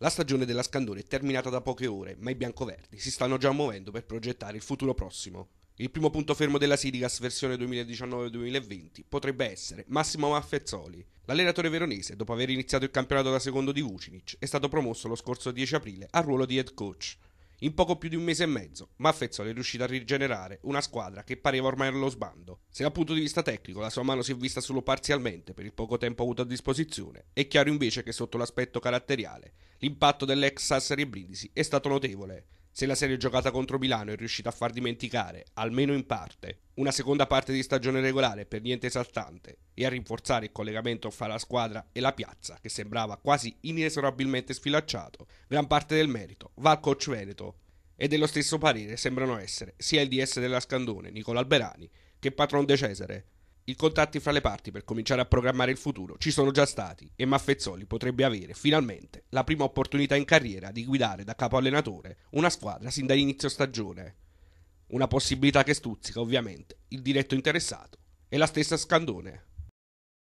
La stagione della Scandone è terminata da poche ore, ma i biancoverdi si stanno già muovendo per progettare il futuro prossimo. Il primo punto fermo della Sirigas versione 2019-2020 potrebbe essere Massimo Maffezzoli. L'allenatore veronese, dopo aver iniziato il campionato da secondo di Vucinic, è stato promosso lo scorso 10 aprile al ruolo di head coach. In poco più di un mese e mezzo, Maffezzoli è riuscito a rigenerare una squadra che pareva ormai allo sbando. Se dal punto di vista tecnico la sua mano si è vista solo parzialmente per il poco tempo avuto a disposizione, è chiaro invece che sotto l'aspetto caratteriale l'impatto dell'ex Sassari e Brindisi è stato notevole. Se la serie giocata contro Milano è riuscita a far dimenticare, almeno in parte, una seconda parte di stagione regolare per niente esaltante e a rinforzare il collegamento fra la squadra e la piazza, che sembrava quasi inesorabilmente sfilacciato, gran parte del merito va al coach Veneto. E dello stesso parere sembrano essere sia il DS della Scandone, Nicola Alberani, che Patron De Cesare, i contatti fra le parti per cominciare a programmare il futuro ci sono già stati e Maffezzoli potrebbe avere finalmente la prima opportunità in carriera di guidare da capo allenatore una squadra sin dall'inizio stagione. Una possibilità che stuzzica ovviamente il diretto interessato e la stessa Scandone.